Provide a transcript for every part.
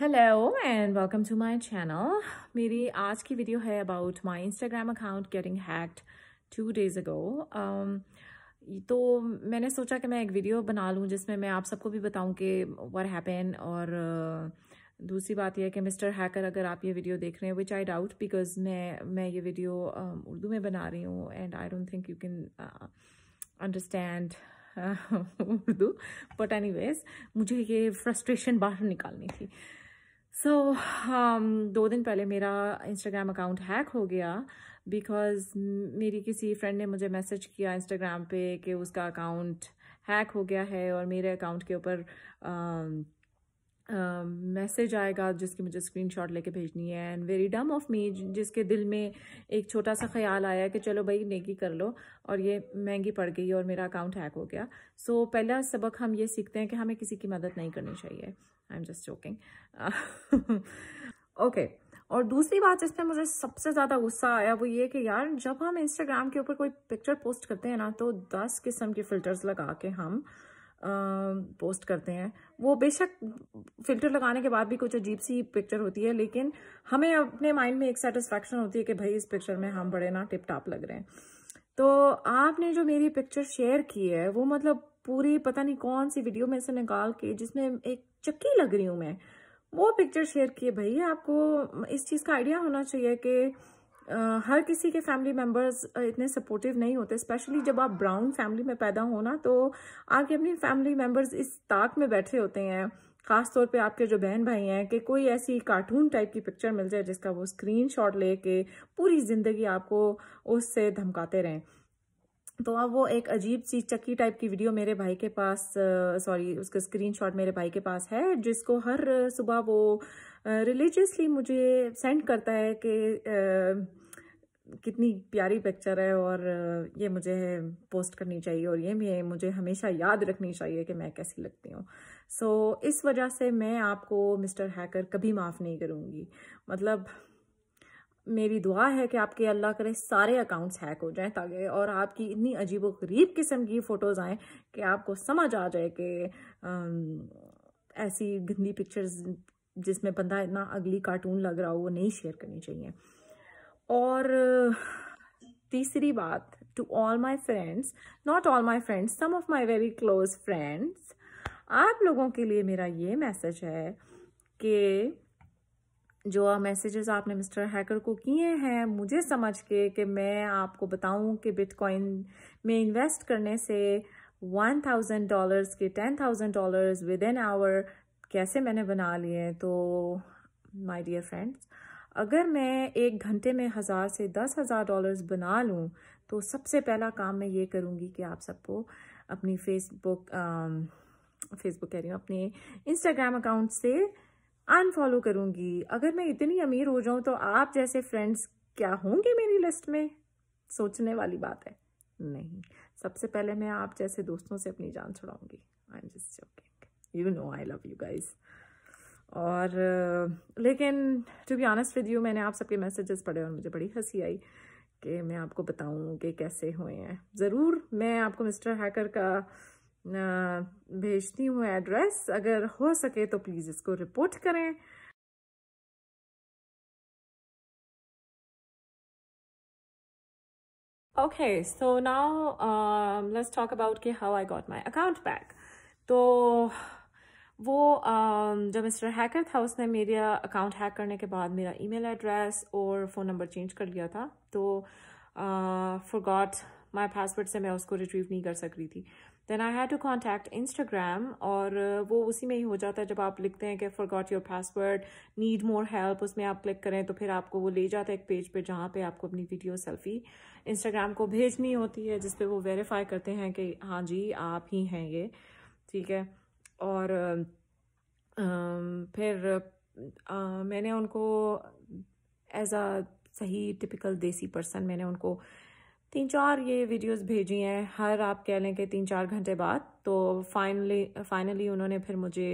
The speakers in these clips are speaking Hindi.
Hello and welcome to my channel मेरी आज की वीडियो है about my Instagram account getting hacked two days ago तो मैंने सोचा कि मैं एक वीडियो बना लूँ जिसमें मैं आप सबको भी बताऊँ कि व्हाट हैपन और uh, दूसरी बात यह है कि मिस्टर हैकर अगर आप ये वीडियो देख रहे हैं विच आई डाउट बिकॉज मैं मैं ये वीडियो um, उर्दू में बना रही हूँ and I don't think you can understand Urdu but any मुझे ये फ्रस्ट्रेशन बाहर निकालनी थी सो so, um, दो दिन पहले मेरा इंस्टाग्राम अकाउंट हैक हो गया बिकॉज मेरी किसी फ्रेंड ने मुझे मैसेज किया इंस्टाग्राम पे कि उसका अकाउंट हैक हो गया है और मेरे अकाउंट के ऊपर um, मैसेज uh, आएगा जिसकी मुझे स्क्रीनशॉट लेके भेजनी है and very dumb of me जिसके दिल में एक छोटा सा ख्याल आया कि चलो भाई नेकी कर लो और ये महंगी पड़ गई और मेरा अकाउंट हैक हो गया सो so, पहला सबक हम ये सीखते हैं कि हमें किसी की मदद नहीं करनी चाहिए I am just joking okay और दूसरी बात जिसमें पर मुझे सबसे ज़्यादा गुस्सा आया वो ये कि यार जब हम इंस्टाग्राम के ऊपर कोई पिक्चर पोस्ट करते हैं ना तो दस किस्म के फ़िल्टर्स लगा के हम पोस्ट करते हैं वो बेशक फिल्टर लगाने के बाद भी कुछ अजीब सी पिक्चर होती है लेकिन हमें अपने माइंड में एक सेटिस्फैक्शन होती है कि भाई इस पिक्चर में हम बड़े ना टिप टाप लग रहे हैं तो आपने जो मेरी पिक्चर शेयर की है वो मतलब पूरी पता नहीं कौन सी वीडियो में से निकाल के जिसमें एक चक्की लग रही हूँ मैं वो पिक्चर शेयर किए भाई आपको इस चीज़ का आइडिया होना चाहिए कि Uh, हर किसी के फैमिली मेम्बर्स इतने सपोर्टिव नहीं होते स्पेशली जब आप ब्राउन फैमिली में पैदा हो ना तो आपके अपनी फैमिली मेम्बर्स इस ताक में बैठे होते हैं ख़ास तौर पे आपके जो बहन भाई हैं कि कोई ऐसी कार्टून टाइप की पिक्चर मिल जाए जिसका वो स्क्रीन शॉट पूरी ज़िंदगी आपको उससे धमकाते रहें तो अब वो एक अजीब सी चक्की टाइप की वीडियो मेरे भाई के पास सॉरी उसका स्क्रीनशॉट मेरे भाई के पास है जिसको हर सुबह वो रिलीजियसली मुझे सेंड करता है कि कितनी प्यारी पिक्चर है और ये मुझे पोस्ट करनी चाहिए और ये भी मुझे हमेशा याद रखनी चाहिए कि मैं कैसी लगती हूँ सो so, इस वजह से मैं आपको मिस्टर हैकर कभी माफ़ नहीं करूँगी मतलब मेरी दुआ है कि आपके अल्लाह करे सारे अकाउंट्स हैक हो जाएं ताकि और आपकी इतनी अजीब व गरीब किस्म की फ़ोटोज़ आएँ कि आपको समझ आ जाए कि ऐसी गंदी पिक्चर्स जिसमें बंदा इतना अगली कार्टून लग रहा हो वो नहीं शेयर करनी चाहिए और तीसरी बात to all my friends not all my friends some of my very close friends आप लोगों के लिए मेरा ये मैसेज है कि जो मैसेजेस आपने मिस्टर हैकर को किए हैं मुझे समझ के कि मैं आपको बताऊं कि बिटकॉइन में इन्वेस्ट करने से वन थाउजेंड डॉलर्स के ten thousand dollars with an hour कैसे मैंने बना लिए तो माय डियर फ्रेंड्स अगर मैं एक घंटे में हज़ार से दस हज़ार डॉलर्स बना लूँ तो सबसे पहला काम मैं ये करूँगी कि आप सबको अपनी फेसबुक फेसबुक कह रही हूँ अपने इंस्टाग्राम अकाउंट से अनफॉलो करूँगी अगर मैं इतनी अमीर हो जाऊँ तो आप जैसे फ्रेंड्स क्या होंगे मेरी लिस्ट में सोचने वाली बात है नहीं सबसे पहले मैं आप जैसे दोस्तों से अपनी जान छुड़ाऊंगी I am just joking you know I love you guys और लेकिन to be honest with you मैंने आप सबके मैसेजेस पढ़े और मुझे बड़ी हंसी आई कि मैं आपको बताऊं कि कैसे हुए हैं ज़रूर मैं आपको मिस्टर हैकर का भेजती हूँ एड्रेस अगर हो सके तो प्लीज़ इसको रिपोर्ट करें okay so now let's talk about कि how I got my account back तो वो um, जो मिस्टर हैकर था उसने मेरा अकाउंट हैक करने के बाद मेरा ईमेल एड्रेस और फ़ोन नंबर चेंज कर लिया था तो फॉर गॉट माई पासवर्ड से मैं उसको रिट्रीव नहीं कर सक रही थी then I had to contact Instagram और वो उसी में ही हो जाता है जब आप लिखते हैं कि forgot your password need more help उसमें आप क्लिक करें तो फिर आपको वो ले जाता है एक पेज पे जहाँ पे आपको अपनी वीडियो सेल्फी इंस्टाग्राम को भेजनी होती है जिसपे वो वेरीफाई करते हैं कि हाँ जी आप ही हैं ये ठीक है और फिर मैंने उनको एज आ सही टिपिकल देसी पर्सन मैंने उनको तीन चार ये वीडियोस भेजी हैं हर आप कह लें कि तीन चार घंटे बाद तो फाइनली फाइनली उन्होंने फिर मुझे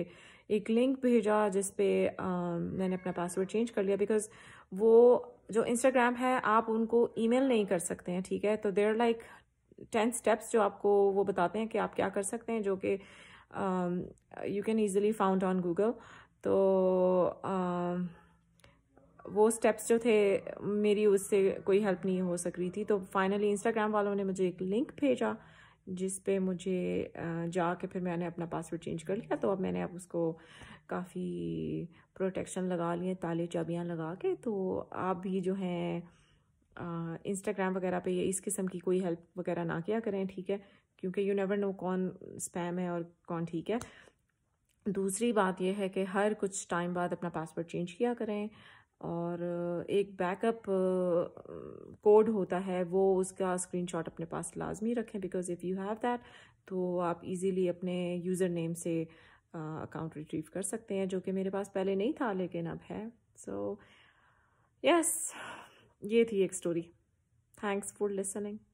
एक लिंक भेजा जिस पे आ, मैंने अपना पासवर्ड चेंज कर लिया बिकॉज वो जो इंस्टाग्राम है आप उनको ईमेल नहीं कर सकते हैं ठीक है तो देर लाइक टेन स्टेप्स जो आपको वो बताते हैं कि आप क्या कर सकते हैं जो कि you can easily found on Google तो uh, वो स्टेप्स जो थे मेरी उससे कोई हेल्प नहीं हो सक रही थी तो फाइनली इंस्टाग्राम वालों ने मुझे एक लिंक भेजा जिस पे मुझे uh, जाके फिर मैंने अपना पासवर्ड चेंज कर लिया तो अब मैंने अब उसको काफ़ी प्रोटेक्शन लगा लिए ताले चाबियाँ लगा के तो आप भी जो हैं इंस्टाग्राम वगैरह पे या इस किस्म की कोई हेल्प वगैरह ना किया करें ठीक है क्योंकि यू नेवर नो कौन स्पैम है और कौन ठीक है दूसरी बात यह है कि हर कुछ टाइम बाद अपना पासवर्ड चेंज किया करें और एक बैकअप कोड होता है वो उसका स्क्रीनशॉट अपने पास लाजमी रखें because if you have that तो आप इजीली अपने यूज़र नेम से अकाउंट रिट्रीव कर सकते हैं जो कि मेरे पास पहले नहीं था लेकिन अब है सो so, यस yes. ये थी एक स्टोरी थैंक्स फॉर लिसनिंग